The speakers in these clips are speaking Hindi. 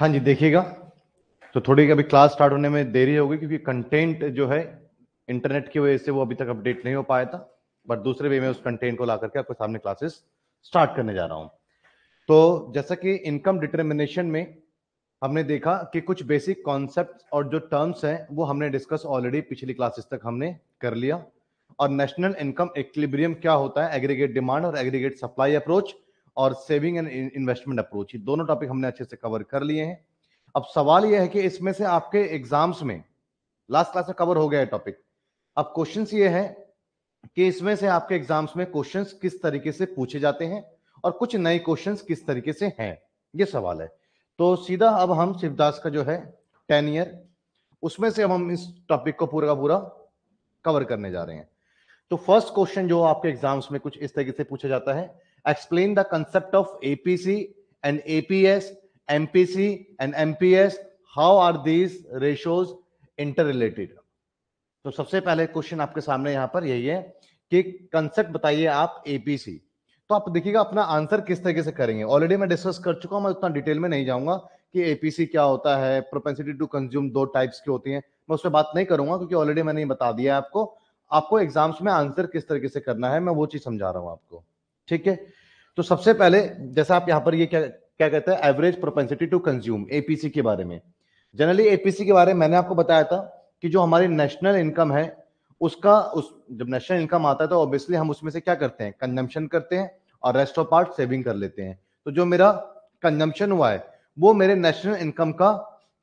हाँ जी देखिएगा तो थोड़ी अभी क्लास स्टार्ट होने में देरी होगी क्योंकि कंटेंट जो है इंटरनेट की वजह से वो अभी तक अपडेट नहीं हो पाया था बट दूसरे वे में उस कंटेंट को ला करके आपके सामने क्लासेस स्टार्ट करने जा रहा हूँ तो जैसा कि इनकम डिटर्मिनेशन में हमने देखा कि कुछ बेसिक कॉन्सेप्ट और जो टर्म्स हैं वो हमने डिस्कस ऑलरेडी पिछली क्लासेस तक हमने कर लिया और नेशनल इनकम एक्लिब्रियम क्या होता है एग्रीगेट डिमांड और एग्रीगेट सप्लाई अप्रोच और सेविंग एंड इन्वेस्टमेंट अप्रोच ये दोनों टॉपिक हमने अच्छे से कवर कर लिए हैं अब सवाल यह है कि इसमें से आपके एग्जाम्स में लास्ट क्लास में कवर हो गया है टॉपिक अब क्वेश्चन ये है कि इसमें से आपके एग्जाम्स में क्वेश्चन किस तरीके से पूछे जाते हैं और कुछ नए क्वेश्चन किस तरीके से हैं ये सवाल है तो सीधा अब हम शिवदास का जो है टेन ईयर उसमें से अब हम इस टॉपिक को पूरा का पूरा कवर करने जा रहे हैं तो फर्स्ट क्वेश्चन जो आपके एग्जाम्स में कुछ इस तरीके से पूछा जाता है explain the concept of APC and APS, MPC and MPS. How are these ratios interrelated? तो सबसे पहले क्वेश्चन आपके सामने यहाँ पर यही है कि कंसेप्ट बताइए आप एपीसी तो आप देखिएगा अपना आंसर किस तरीके से करेंगे ऑलरेडी मैं डिस्कस कर चुका हूं मैं उतना डिटेल में नहीं जाऊंगा कि एपीसी क्या होता है प्रोपेंसिटी टू कंज्यूम दो टाइप्स की होती है मैं उस पर बात नहीं करूंगा क्योंकि ऑलरेडी मैंने बता दिया है आपको आपको एग्जाम्स में आंसर किस तरीके से करना है मैं वो चीज समझा रहा हूँ आपको ठीक है तो सबसे पहले जैसा आप यहाँ पर ये क्या क्या कहते हैं average propensity to consume APC के बारे में जनरली एपीसी के बारे में मैंने आपको बताया था कि जो हमारी नेशनल इनकम है उसका उस जब नेशनल इनकम आता है तो ऑब्वियसली हम उसमें से क्या करते हैं कंजम्पशन करते हैं और रेस्ट ऑफ पार्ट सेविंग कर लेते हैं तो जो मेरा कंजम्पशन हुआ है वो मेरे नेशनल इनकम का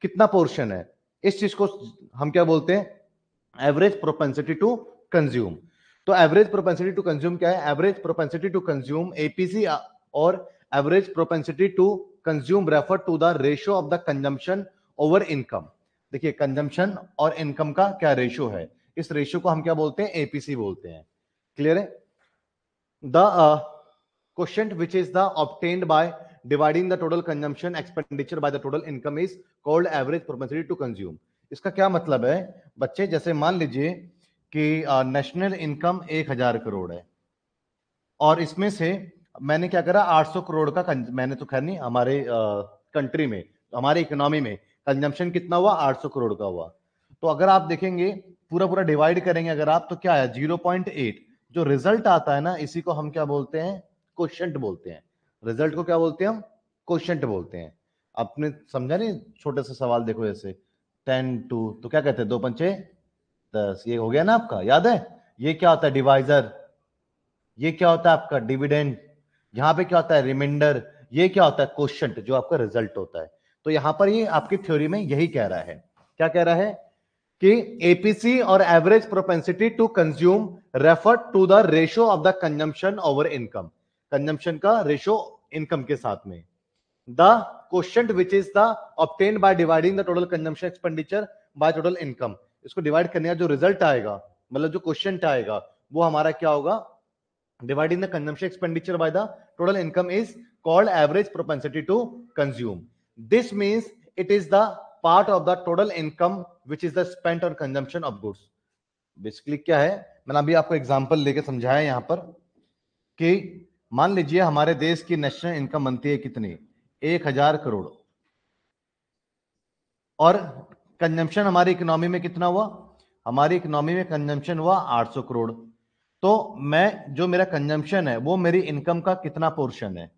कितना पोर्शन है इस चीज को हम क्या बोलते हैं एवरेज प्रोपेंसिटी टू कंज्यूम तो एवरेज प्रोपेंसिटी टू कंज्यूम क्या है average propensity to consume APC और average propensity to consume refer to the ratio of the consumption over income देखिए कंजम्पशन और इनकम का क्या रेशियो है इस रेशियो को हम क्या बोलते हैं एपीसी बोलते हैं क्लियर है the question which is the obtained by dividing the total consumption expenditure by the total income is called average propensity to consume इसका क्या मतलब है बच्चे जैसे मान लीजिए कि नेशनल इनकम एक हजार करोड़ है और इसमें से मैंने क्या करा आठ सौ करोड़ का मैंने तो खैर नहीं हमारे कंट्री में हमारे इकोनॉमी में कंजम्पशन कितना हुआ सौ करोड़ का हुआ तो अगर आप देखेंगे पूरा पूरा डिवाइड करेंगे अगर आप तो क्या है एट जो रिजल्ट आता है ना इसी को हम क्या बोलते हैं क्वेश्चन बोलते हैं रिजल्ट को क्या बोलते हैं हम क्वेश्चन बोलते हैं आपने समझा नहीं छोटे से सवाल देखो जैसे टेन टू तो क्या कहते हैं दो पंचे दस तो ये हो गया ना आपका याद है ये क्या होता है डिवाइजर ये क्या होता है आपका डिविडेंड यहां पे क्या होता है रिमाइंडर ये क्या होता है क्वेश्चन जो आपका रिजल्ट होता है तो यहां पर ये आपकी थ्योरी में यही कह रहा है क्या कह रहा है कि एपीसी और average propensity to consume refer to the ratio of the consumption over income consumption का रेशो इनकम के साथ में the question which is the obtain by dividing the total consumption expenditure by total income इसको डिवाइड करने का जो रिजल्ट आएगा मतलब जो क्वेश्चन आएगा वो हमारा क्या होगा divide in the consumption expenditure by the total income is called average propensity to consume this means it is the part of the total income which is the spent on consumption of goods basically क्या है मैंने अभी आपको एग्जाम्पल लेके समझाया यहाँ पर कि मान लीजिए हमारे देश की नेशनल इनकम बनती है कितनी एक हजार करोड़ और कंजम्पशन हमारी इकोनॉमी में कितना हुआ हमारी इकोनॉमी में कंजम्पशन हुआ 800 करोड़ तो मैं जो मेरा कंजम्पशन है वो मेरी इनकम का कितना पोर्शन है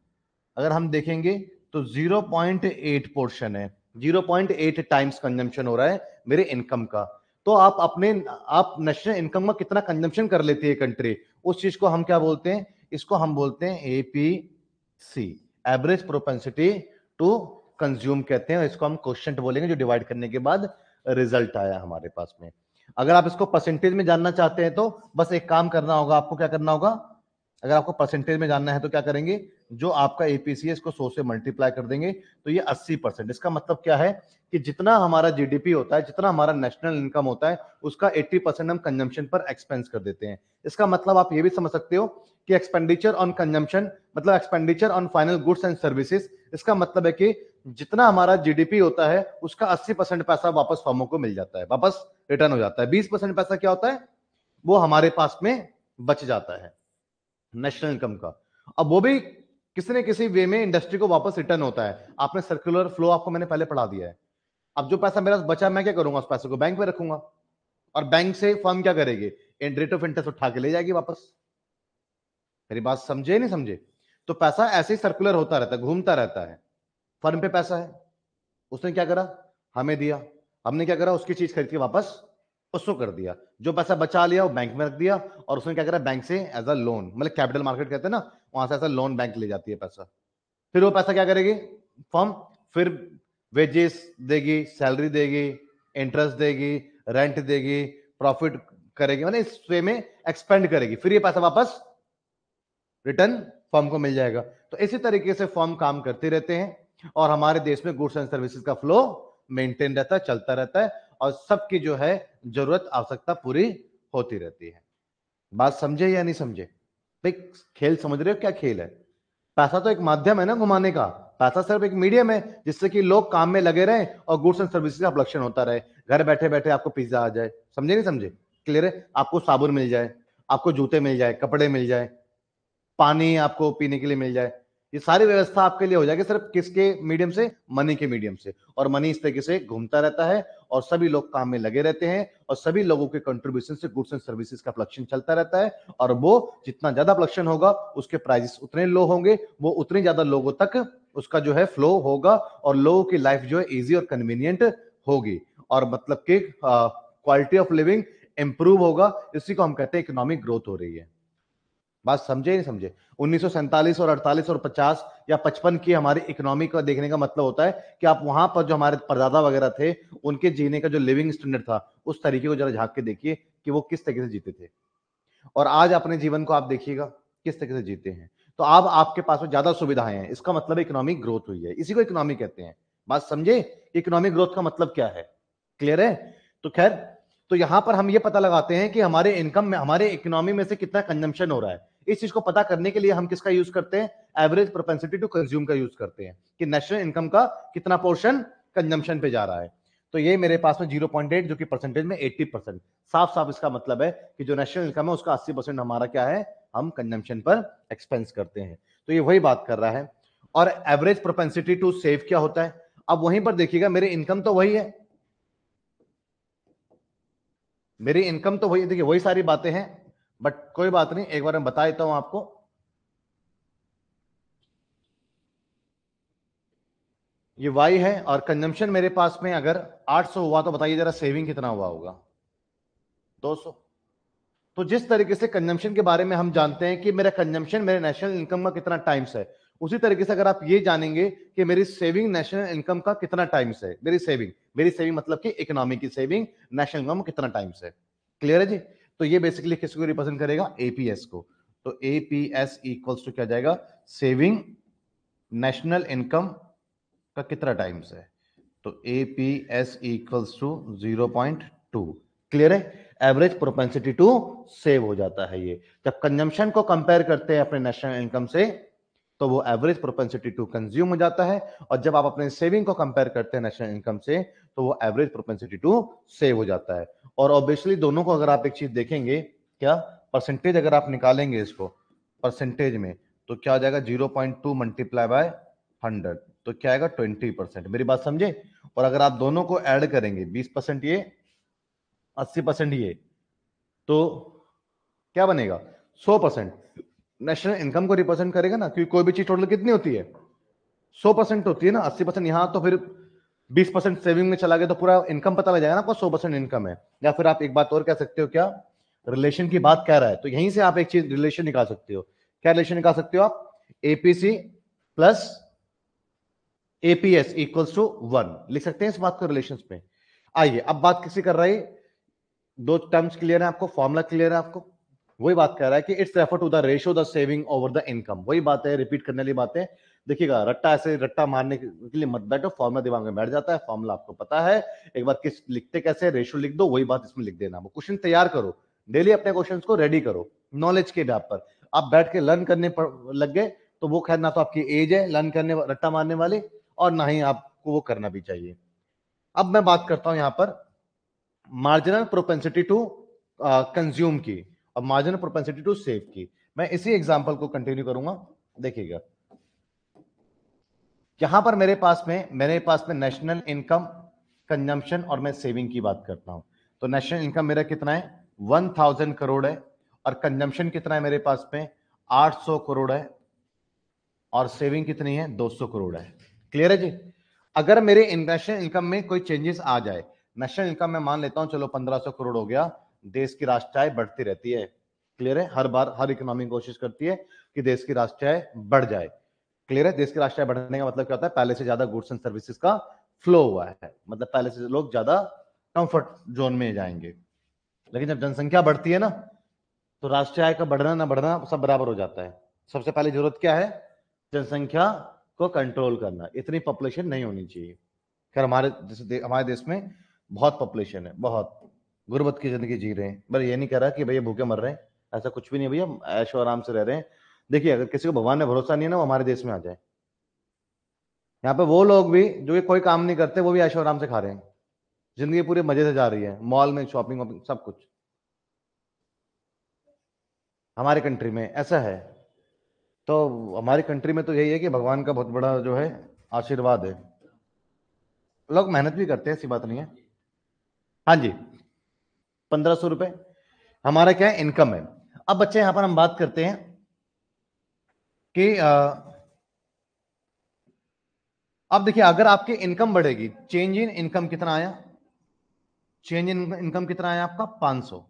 अगर हम देखेंगे तो 0.8 पोर्शन है 0.8 टाइम्स कंजम्पशन हो रहा है मेरे इनकम का तो आप अपने आप नेशनल इनकम में कितना कंजम्पशन कर लेती है कंट्री उस चीज को हम क्या बोलते हैं इसको हम बोलते हैं APC average propensity to consume कहते हैं इसको हम क्वेश्चन बोलेंगे जो डिवाइड करने के बाद रिजल्ट आया हमारे पास में अगर आप इसको परसेंटेज में जानना चाहते हैं तो बस एक काम करना होगा आपको क्या करना होगा अगर आपको परसेंटेज में जानना है तो क्या करेंगे जो आपका एपीसीएस को सौ से मल्टीप्लाई कर देंगे तो ये अस्सी परसेंट इसका मतलब क्या है कि जितना हमारा जीडीपी होता है जितना हमारा नेशनल इनकम होता है उसका एट्टी परसेंट हम कंजम्पशन पर एक्सपेंस कर देते हैं इसका मतलब आप ये भी समझ सकते हो कि एक्सपेंडिचर ऑन कंजम्पशन मतलब expenditure on final goods and services इसका मतलब है कि जितना हमारा जीडीपी होता है उसका अस्सी परसेंट पैसा वापस फॉर्मों को मिल जाता है वापस रिटर्न हो जाता है बीस परसेंट पैसा क्या होता है वो हमारे पास में बच जाता है नेशनल इनकम का अब वो भी किसी न किसी वे में इंडस्ट्री को वापस रिटर्न होता है आपने सर्कुलर फ्लो आपको मैंने पहले पढ़ा दिया है अब जो पैसा मेरा बचा मैं क्या करूंगा उस पैसे को बैंक में रखूंगा और बैंक से फर्म क्या करेगी रेट ऑफ इंटरेस्ट उठा के ले जाएगी वापस मेरी बात समझे नहीं समझे तो पैसा ऐसे ही सर्कुलर होता रहता है घूमता रहता है फर्म पे पैसा है उसने क्या करा हमें दिया हमने क्या करा उसकी चीज खरीद के वापस उसको कर दिया जो पैसा बचा लिया वो बैंक में रख दिया और उसने क्या करा बैंक से एज अ लोन मतलब कैपिटल मार्केट कहते हैं ना वहां से ऐसा लोन बैंक ले जाती है पैसा फिर वो पैसा क्या करेगी फर्म फिर वेजेस देगी सैलरी देगी इंटरेस्ट देगी रेंट देगी प्रॉफिट करेगी मतलब इस वे में एक्सपेंड करेगी फिर ये पैसा वापस रिटर्न फर्म को मिल जाएगा तो इसी तरीके से फर्म काम करते रहते हैं और हमारे देश में गुड्स एंड सर्विसेज का फ्लो मेंटेन रहता है चलता रहता है और सबकी जो है जरूरत आवश्यकता पूरी होती रहती है बात समझे या नहीं समझे भाई खेल समझ रहे हो क्या खेल है पैसा तो एक माध्यम है ना घुमाने का पैसा सिर्फ एक मीडियम है जिससे कि लोग काम में लगे रहे और गुड्स एंड सर्विसेज का अपलक्षण होता रहे घर बैठे बैठे आपको पिज्जा आ जाए समझे नहीं समझे क्लियर है आपको साबुन मिल जाए आपको जूते मिल जाए कपड़े मिल जाए पानी आपको पीने के लिए मिल जाए ये सारी व्यवस्था आपके लिए हो जाएगी सिर्फ किसके मीडियम से मनी के मीडियम से और मनी इस तरीके से घूमता रहता है और सभी लोग काम में लगे रहते हैं और सभी लोगों के कंट्रीब्यूशन से गुड्स एंड सर्विसेज का प्लक्शन चलता रहता है और वो जितना ज्यादा प्लक्शन होगा उसके प्राइजेस उतने लो होंगे वो उतने ज्यादा लोगों तक उसका जो है फ्लो होगा और लोगों की लाइफ जो है इजी और कन्वीनियंट होगी और मतलब कि क्वालिटी ऑफ लिविंग इंप्रूव होगा इसी को हम कहते हैं इकोनॉमिक ग्रोथ हो रही है बात समझे नहीं समझे उन्नीस और अड़तालीस और पचास या पचपन की हमारी इकोनॉमी का देखने का मतलब होता है कि आप वहां पर जो हमारे परदादा वगैरह थे उनके जीने का जो लिविंग स्टैंडर्ड था उस तरीके को जरा झांक के देखिए कि वो किस तरीके से जीते थे और आज अपने जीवन को आप देखिएगा किस तरीके से जीते हैं तो अब आपके पास में ज्यादा सुविधाएं हैं इसका मतलब इकोनॉमिक ग्रोथ हुई है इसी को इकोनॉमी कहते हैं बात समझे इकोनॉमिक ग्रोथ का मतलब क्या है क्लियर है तो खैर तो यहां पर हम ये पता लगाते हैं कि हमारे इनकम में हमारे इकोनॉमी में से कितना कंजम्पशन हो रहा है इस चीज को पता करने के लिए हम किसका यूज करते हैं एवरेज प्रोपेंसिटी टू कंज्यूम का यूज करते हैं कि नेशनल इनकम का कितना पोर्शन कंजम्पशन पे जा रहा है तो ये मेरे पास में एट जो कि परसेंटेज में एट्टी परसेंट साफ साफ इसका मतलब है कि जो नेशनल इनकम है उसका अस्सी परसेंट हमारा क्या है हम कंजम्पशन पर एक्सपेंस करते हैं तो ये वही बात कर रहा है और एवरेज प्रोपेंसिटी टू सेव क्या होता है अब वहीं पर देखिएगा मेरी इनकम तो वही है मेरी इनकम तो वही देखिए वही सारी बातें हैं बट कोई बात नहीं एक बार मैं बता देता हूं आपको ये वाई है और कंजम्पशन मेरे पास में अगर 800 हुआ तो बताइए जरा सेविंग कितना हुआ होगा 200 तो जिस तरीके से कंजम्पशन के बारे में हम जानते हैं कि मेरा कंजम्पशन मेरे नेशनल इनकम का कितना टाइम्स है उसी तरीके से अगर आप ये जानेंगे कि मेरी सेविंग नेशनल इनकम का कितना टाइम्स है मेरी सेविंग मेरी सेविंग मतलब कि इकोनॉमी की सेविंग नेशनल इनकम कितना टाइम्स है क्लियर है जी तो ये बेसिकली किसको रिप्रेजेंट करेगा एपीएस को तो एपीएस इक्वल्स टू क्या जाएगा सेविंग नेशनल इनकम का कितना टाइम्स है तो APS equals to zero point two clear है एवरेज प्रोपेंसिटी टू सेव हो जाता है ये जब कंजम्पशन को कंपेयर करते हैं अपने नेशनल इनकम से तो वो एवरेज प्रोपेंसिटी टू कंज्यूम हो जाता है और जब आप अपने सेविंग को कंपेयर करते हैं नेशनल इनकम से तो वो एवरेज प्रोपेंसिटी टू सेव हो जाता है और ऑब्वियसली दोनों को अगर आप एक चीज देखेंगे क्या परसेंटेज अगर आप निकालेंगे इसको परसेंटेज में तो क्या हो जाएगा zero point two multiply by hundred तो क्या आएगा ट्वेंटी परसेंट मेरी बात समझे और अगर आप दोनों को ऐड करेंगे बीस परसेंट ये अस्सी परसेंट ये तो क्या बनेगा सौ परसेंट नेशनल इनकम को रिप्रेजेंट करेगा ना क्योंकि कोई भी चीज टोटल कितनी होती है सौ परसेंट होती है ना अस्सी परसेंट यहाँ तो फिर बीस परसेंट सेविंग में चला गया तो पूरा इनकम पता लग जाएगा ना आपको सौ परसेंट इनकम है या फिर आप एक बात और कह सकते हो क्या रिलेशन की बात कह रहा है तो यहीं से आप एक चीज रिलेशन निकाल सकते हो क्या रिलेशन निकाल सकते हो आप APC plus APS equals to one लिख सकते हैं इस बात को रिलेशन में आइए अब बात किसी कर रही दो टर्म्स क्लियर है आपको फॉर्मुला क्लियर है आपको वही बात कह रहा है कि it's refer to the ratio the saving over the income वही बात है रिपीट करने वाली बात है देखिएगा रट्टा ऐसे रट्टा मारने के लिए मत बैठो फॉर्मुला दिमाग में बैठ जाता है फॉर्मुला आपको पता है एक बार किस लिखते कैसे रेशियो लिख दो वही बात इसमें लिख देना क्वेश्चन तैयार करो डेली अपने क्वेश्चन को रेडी करो नॉलेज के डाप पर आप बैठ के लर्न करने पर लग गए तो वो खैर ना तो आपकी एज है लर्न करने रट्टा मारने वाली और ना ही आपको वो करना भी चाहिए अब मैं बात करता हूं यहां पर मार्जिनल प्रोपेंसिटी टू कंज्यूम की अब मार्जिनल प्रोपेंसिटी टू सेव की मैं इसी एग्जाम्पल को कंटिन्यू करूंगा देखिएगा यहां पर मेरे पास में मेरे पास में नेशनल इनकम कंजम्पशन और मैं सेविंग की बात करता हूं तो नेशनल इनकम मेरा कितना है वन थाउजेंड करोड़ है और कंजम्पशन कितना है मेरे पास में आठ सौ करोड़ है और सेविंग कितनी है दो सौ करोड़ है क्लियर है जी अगर मेरे नेशनल इनकम में कोई चेंजेस आ जाए नेशनल इनकम में मान लेता हूं चलो पंद्रह सौ करोड़ हो गया देश की राष्ट्रीय आय बढ़ती रहती है क्लियर है हर बार हर इकोनॉमी कोशिश करती है कि देश की राष्ट्रीय आय बढ़ जाए क्लियर है देश की राष्ट्रीय आय बढ़ने का मतलब क्या होता है पहले से ज्यादा गुड्स एंड सर्विसेज का फ्लो हुआ है मतलब पहले से लोग ज्यादा कंफर्ट जोन में जाएंगे लेकिन जब जनसंख्या बढ़ती है ना तो राष्ट्रीय आय का बढ़ना ना बढ़ना सब बराबर हो जाता है सबसे पहले जरूरत क्या है जनसंख्या को कंट्रोल करना इतनी पॉपुलेशन नहीं होनी चाहिए खैर हमारे हमारे देश में बहुत पॉपुलेशन है बहुत गुर्बत की ज़िंदगी जी रहे हैं मैं ये नहीं कह रहा कि भैया भूखे मर रहे हैं ऐसा कुछ भी नहीं भैया ऐशो आराम से रह रहे हैं देखिए अगर किसी को भगवान में भरोसा नहीं है ना वो हमारे देश में आ जाए यहाँ पे वो लोग भी जो ये कोई काम नहीं करते वो भी ऐशो आराम से खा रहे हैं जिंदगी पूरे मजे से जा रही है मॉल में शॉपिंग वॉपिंग सब कुछ हमारे कंट्री में ऐसा है तो हमारी कंट्री में तो यही है कि भगवान का बहुत बड़ा जो है आशीर्वाद है लोग मेहनत भी करते हैं ऐसी बात नहीं है हाँ जी पंद्रह सौ रुपए हमारा क्या है इनकम है अब बच्चे यहां पर हम बात करते हैं कि आ, अब देखिए अगर आपकी इनकम बढ़ेगी चेंज इन इनकम कितना आया चेंज इन इनकम कितना आया आपका 500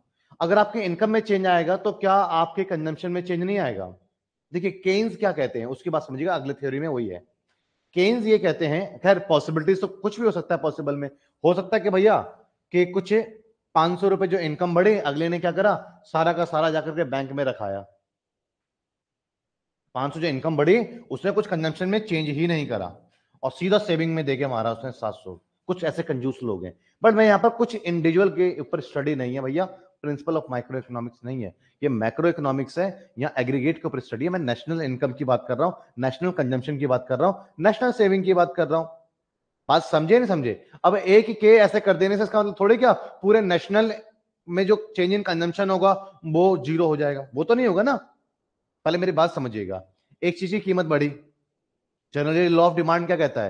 अगर आपके इनकम में चेंज आएगा तो क्या आपके कंजम्पशन में चेंज नहीं आएगा देखिए केन्स क्या कहते हैं उसकी बात समझिएगा अगले थ्योरी में वही है केन्स ये कहते हैं खैर पॉसिबिलिटीज तो कुछ भी हो सकता है पॉसिबल में हो सकता है कि भैया कि कुछ पांच सौ रुपए जो इनकम बढ़े अगले ने क्या करा सारा का सारा जाकर के बैंक में रखाया पांच सौ जो इनकम बढ़ी उसने कुछ कंजम्पशन में चेंज ही नहीं करा और सीधा सेविंग में देके मारा उसने सात सौ कुछ ऐसे कंजूस लोग हैं बट मैं यहाँ पर कुछ इंडिविजुअल के ऊपर स्टडी नहीं है भैया प्रिंसिपल ऑफ माइक्रो इकोनॉमिक्स नहीं है ये मैक्रो इकोनॉमिक्स है या एग्रीगेट के ऊपर स्टडी है मैं नेशनल इनकम की बात कर रहा हूँ नेशनल कंजम्पशन की बात कर रहा हूँ नेशनल सेविंग की बात कर रहा हूँ बात समझे नहीं समझे अब एक के ऐसे कर देने से इसका मतलब थोड़े क्या पूरे नेशनल में जो चेंज इन कंजम्पशन होगा वो जीरो हो जाएगा वो तो नहीं होगा ना पहले मेरी बात समझिएगा एक चीज की कीमत बढ़ी जनरली लॉ ऑफ डिमांड क्या कहता है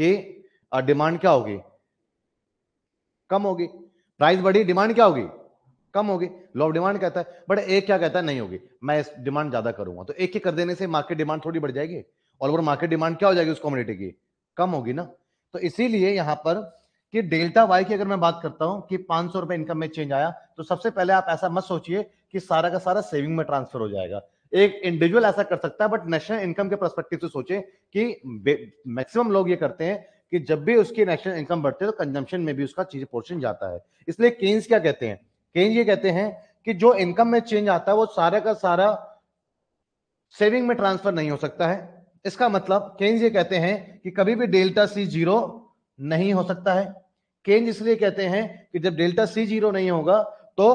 कि डिमांड क्या होगी कम होगी प्राइस बढ़ी डिमांड क्या होगी कम होगी लॉ ऑफ डिमांड कहता है बट एक क्या कहता है नहीं होगी मैं इस डिमांड ज्यादा करूंगा तो एक ही कर देने से मार्केट डिमांड थोड़ी बढ़ जाएगी ऑल ओवर मार्केट डिमांड क्या हो जाएगी उस कॉम्युनिटी की कम होगी ना तो इसीलिए यहां पर कि डेल्टा वाई की अगर मैं बात करता हूं कि पांच सौ रुपए इनकम में चेंज आया तो सबसे पहले आप ऐसा मत सोचिए कि सारा का सारा सेविंग में ट्रांसफर हो जाएगा एक इंडिविजुअल ऐसा कर सकता है बट नेशनल इनकम के परस्पेक्टिव से सोचे कि मैक्सिमम लोग ये करते हैं कि जब भी उसकी नेशनल इनकम बढ़ती है तो कंजम्पशन में भी उसका चीज पोर्शन जाता है इसलिए केन्स क्या कहते हैं केन्स ये कहते हैं कि जो इनकम में चेंज आता है वो सारा का सारा सेविंग में ट्रांसफर नहीं हो सकता है इसका मतलब केंज ये कहते हैं कि कभी भी डेल्टा सी जीरो नहीं हो सकता है केंज इसलिए कहते हैं कि जब डेल्टा सी जीरो नहीं होगा तो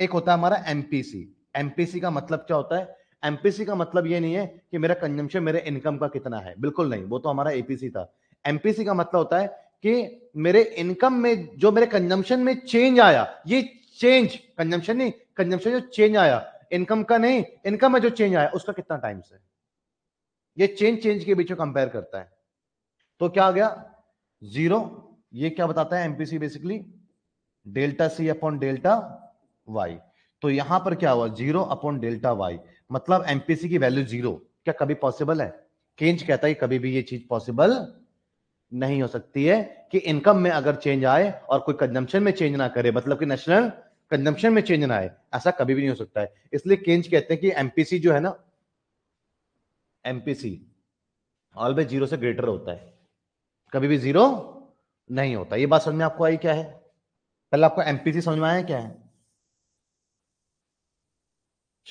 एक होता है हमारा एमपीसी एमपीसी का मतलब क्या होता है एमपीसी का मतलब ये नहीं है कि मेरा कंजम्पशन मेरे इनकम का कितना है बिल्कुल नहीं वो तो हमारा एपीसी था एमपीसी का मतलब होता है कि मेरे इनकम में जो मेरे कंजम्पशन में चेंज आया ये चेंज कंजम्पशन नहीं कंजम्पशन जो चेंज आया इनकम का नहीं इनकम में जो चेंज आया उसका कितना टाइम से ये चेंज चेंज के बीच में कंपेयर करता है तो क्या आ गया जीरो ये क्या बताता है MPC basically delta C upon delta Y तो यहां पर क्या हुआ जीरो अपॉन डेल्टा वाई मतलब एमपीसी की वैल्यू जीरो क्या कभी पॉसिबल है केंज कहता है कभी भी ये चीज पॉसिबल नहीं हो सकती है कि इनकम में अगर चेंज आए और कोई कंजम्पशन में चेंज ना करे मतलब कि नेशनल कंजम्पशन में चेंज ना आए ऐसा कभी भी नहीं हो सकता है इसलिए केंज कहते हैं कि एमपीसी जो है ना एमपीसी ऑलवेज जीरो से ग्रेटर होता है कभी भी जीरो नहीं होता ये बात समझ में आपको आई क्या है पहले आपको एमपीसी समझ में आया क्या है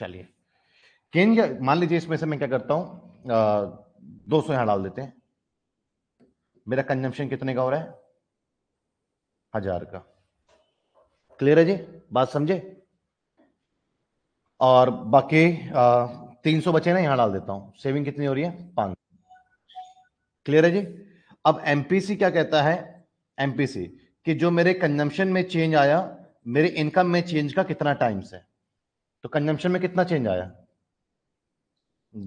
चलिए केंद्र मान लीजिए इसमें से मैं क्या करता हूं दो सौ यहां डाल देते हैं मेरा कंजम्पशन कितने का हो रहा है हजार का क्लियर है जी बात समझे और बाकी तीन सौ बचे ना यहां डाल देता हूं सेविंग कितनी हो रही है पांच क्लियर है जी अब एमपीसी क्या कहता है एमपीसी कि जो मेरे कंजम्पशन में चेंज आया मेरे इनकम में चेंज का कितना टाइम्स है तो कंजम्पशन में कितना चेंज आया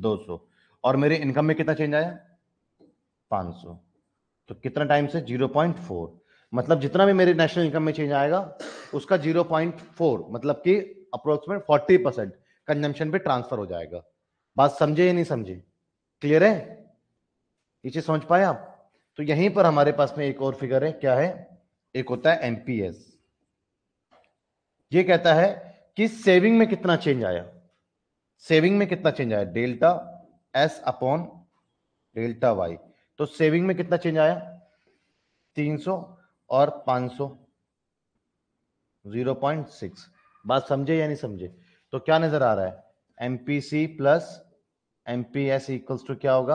200 और मेरे इनकम में कितना चेंज आया 500 तो कितना टाइम से 0.4 मतलब जितना भी मेरे नेशनल इनकम में चेंज आएगा उसका 0.4 मतलब कि अप्रोक्सीमेट 40 परसेंट कंजम्पशन पे ट्रांसफर हो जाएगा बात समझे या नहीं समझे क्लियर है ये चीज समझ पाए आप तो यहीं पर हमारे पास में एक और फिगर है क्या है एक होता है एमपीएस ये कहता है कि सेविंग में कितना चेंज आया सेविंग में कितना चेंज आया delta S upon delta Y तो सेविंग में कितना चेंज आया 300 और 500 0.6 बात समझे या नहीं समझे तो क्या नजर आ रहा है M P C plus M P S equals to क्या होगा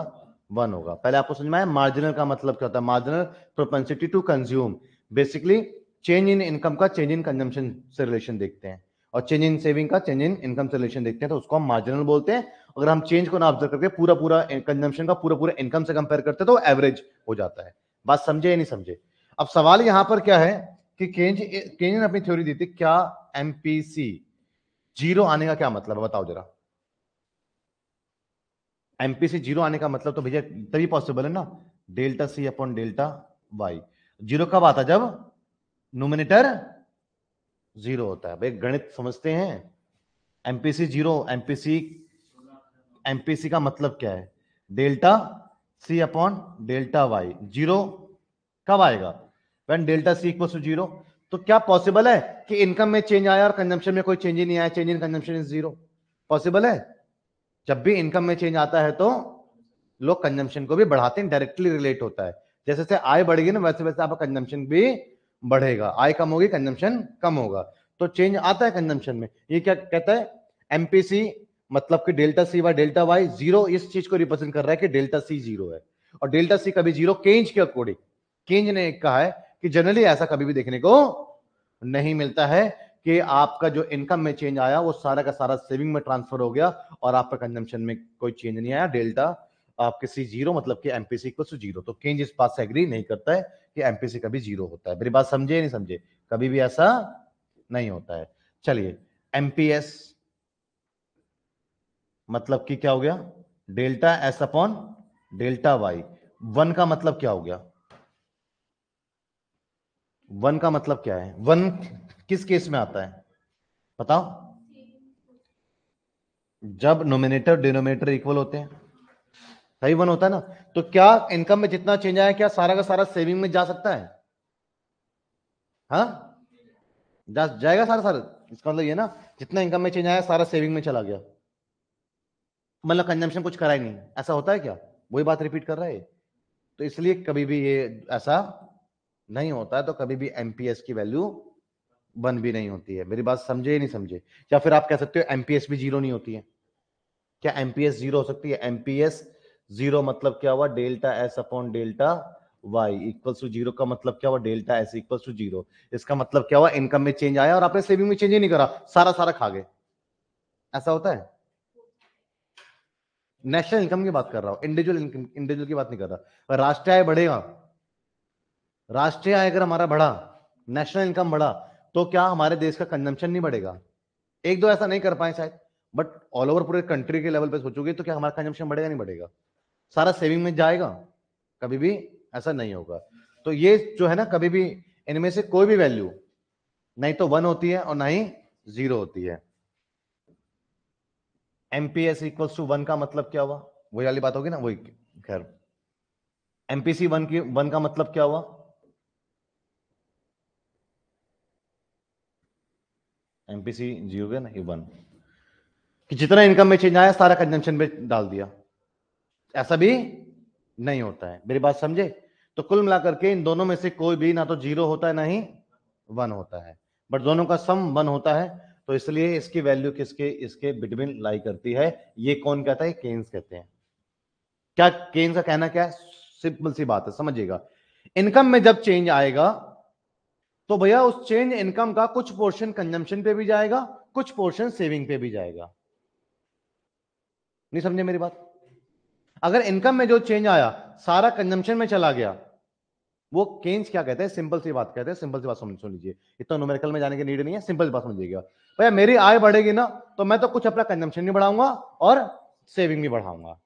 वन होगा पहले आपको समझ में आया मार्जिनल का मतलब क्या होता है marginal propensity to consume basically change in income का चेंज इन कंजम्पशन से रिलेशन देखते हैं और चेंज इन सेविंग का चेंज इन इनकम से रिलेशन देखते हैं तो उसको हम मार्जिनल बोलते हैं अगर हम चेंज को ना ऑब्जर्व करके पूरा पूरा कंजम्पशन का पूरा पूरा इनकम से कंपेयर करते हैं तो एवरेज हो जाता है बात समझे या नहीं समझे अब सवाल यहां पर क्या है कि केंज केंज ने अपनी थ्योरी दी थी क्या एमपीसी जीरो आने का क्या मतलब है बताओ जरा से जीरो आने का मतलब तो भैया तभी पॉसिबल है ना delta C upon delta Y zero कब आता जब नोमिनेटर जीरो होता है भाई गणित समझते हैं एमपीसी जीरो एमपीसी एमपीसी का मतलब क्या है delta C upon delta Y zero कब आएगा when delta C equal to zero तो क्या पॉसिबल है कि इनकम में चेंज आया और कंजम्पशन में कोई चेंज ही नहीं आया change in consumption is zero possible है जब भी इनकम में चेंज आता है तो लोग कंजम्पशन को भी बढ़ाते हैं डायरेक्टली रिलेट होता है जैसे जैसे आय बढ़ेगी ना वैसे वैसे आपका कंजम्पशन भी बढ़ेगा आय कम होगी कंजम्पशन कम होगा तो चेंज आता है कंजम्पशन में ये क्या कहता है एमपीसी मतलब कि delta C Y delta Y zero इस चीज को रिप्रेजेंट कर रहा है कि डेल्टा सी जीरो है और डेल्टा सी कभी जीरो केंज के अकॉर्डिंग केंज ने कहा है कि जनरली ऐसा कभी भी देखने को नहीं मिलता है कि आपका जो इनकम में चेंज आया वो सारा का सारा सेविंग में ट्रांसफर हो गया और आपका कंजम्पशन में कोई चेंज नहीं आया डेल्टा आप किसी जीरो मतलब कि एमपीसी को जीरो तो केंज इस बात से एग्री नहीं करता है कि एमपीसी कभी जीरो होता है मेरी बात समझे नहीं समझे कभी भी ऐसा नहीं होता है चलिए एमपीएस मतलब कि क्या हो गया delta S upon delta Y one का मतलब क्या हो गया वन का मतलब क्या है वन किस केस में आता है बताओ जब नोमिनेटर डिनोमिनेटर इक्वल होते हैं सही वन होता है ना तो क्या इनकम में जितना चेंज आया क्या सारा का सारा सेविंग में जा सकता है हा? जा, जाएगा सारा सारा इसका मतलब ये ना जितना इनकम में चेंज आया सारा सेविंग में चला गया मतलब कंजम्पशन कुछ करा ही नहीं ऐसा होता है क्या वही बात रिपीट कर रहा है तो इसलिए कभी भी ये ऐसा नहीं होता है तो कभी भी एमपीएस की वैल्यू वन भी नहीं होती है मेरी बात समझे या नहीं समझे या फिर आप कह सकते हो एमपीएस भी जीरो नहीं होती है क्या एमपीएस जीरो हो सकती है एमपीएस जीरो मतलब क्या हुआ delta S upon delta Y equal to zero का मतलब क्या हुआ delta S equal to zero इसका मतलब क्या हुआ इनकम में चेंज आया और आपने सेविंग में चेंज ही नहीं करा सारा सारा खा गए ऐसा होता है नेशनल इनकम की बात कर रहा हूं इंडिविजुअल इनकम इंडिविजुअल की बात नहीं कर रहा राष्ट्रीय आय बढ़ेगा राष्ट्रीय आय अगर हमारा बढ़ा नेशनल इनकम बढ़ा तो क्या हमारे देश का कंजम्पशन नहीं बढ़ेगा एक दो ऐसा नहीं कर पाए शायद बट ऑल ओवर पूरे कंट्री के लेवल पे सोचोगे तो क्या हमारा कंजम्पशन बढ़ेगा नहीं बढ़ेगा सारा सेविंग में जाएगा कभी भी ऐसा नहीं होगा तो ये जो है ना कभी भी इनमें से कोई भी वैल्यू नहीं तो वन होती है और ना ही जीरो होती है एमपीएस इक्वल टू वन का मतलब क्या हुआ वही वाली बात होगी ना वही खैर एमपीसी वन की वन का मतलब क्या हुआ एमपीसी जीरो गया ना ये वन कि जितना इनकम में चेंज आया सारा कंजन में डाल दिया ऐसा भी नहीं होता है मेरी बात समझे तो कुल मिलाकर के इन दोनों में से कोई भी ना तो जीरो होता है ना ही वन होता है बट दोनों का सम वन होता है तो इसलिए इसकी वैल्यू किसके इसके बिटवीन लाई करती है ये कौन कहता है केन्स कहते हैं क्या केन्स का कहना क्या है सिंपल सी बात है समझिएगा इनकम में जब चेंज आएगा तो भैया उस चेंज इनकम का कुछ पोर्शन कंजम्पशन पे भी जाएगा कुछ पोर्शन सेविंग पे भी जाएगा नहीं समझे मेरी बात अगर इनकम में जो चेंज आया सारा कंजम्पशन में चला गया वो केंज क्या कहते हैं सिंपल सी बात कहते हैं सिंपल सी बात समझ सुन लीजिए इतना न्यूमेरिकल में जाने की नीड नहीं है सिंपल सी बात समझिएगा भैया मेरी आय बढ़ेगी ना तो मैं तो कुछ अपना कंजम्पशन भी बढ़ाऊंगा और सेविंग भी बढ़ाऊंगा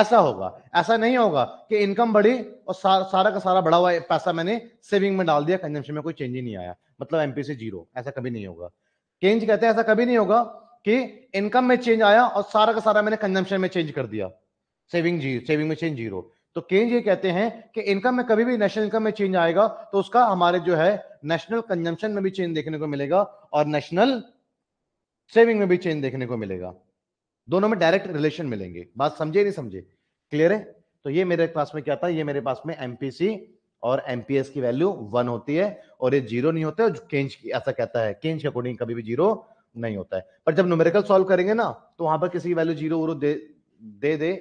ऐसा होगा ऐसा नहीं होगा कि इनकम बढ़ी और सारा सारा का सारा बढ़ा हुआ पैसा मैंने सेविंग में डाल दिया कंजम्पशन में कोई चेंज ही नहीं आया मतलब एमपीसी जीरो ऐसा कभी नहीं होगा केंज कहते हैं ऐसा कभी नहीं होगा कि इनकम में चेंज आया और सारा का सारा मैंने कंजम्पशन में चेंज कर दिया सेविंग जी सेविंग में चेंज जीरो तो केंज ये कहते हैं कि इनकम में कभी भी नेशनल इनकम में चेंज आएगा तो उसका हमारे जो है नेशनल कंजम्पशन में भी चेंज देखने को मिलेगा और नेशनल सेविंग में भी चेंज देखने को मिलेगा दोनों में डायरेक्ट रिलेशन मिलेंगे बात समझे नहीं समझे क्लियर है तो ये मेरे पास में क्या था ये मेरे पास में एमपीसी और एमपीएस की वैल्यू वन होती है और ये जीरो नहीं होता है केंज की ऐसा कहता है केंज के अकॉर्डिंग कभी भी जीरो नहीं होता है पर जब न्यूमेरिकल सॉल्व करेंगे ना तो वहां पर किसी की वैल्यू जीरो दे दे दे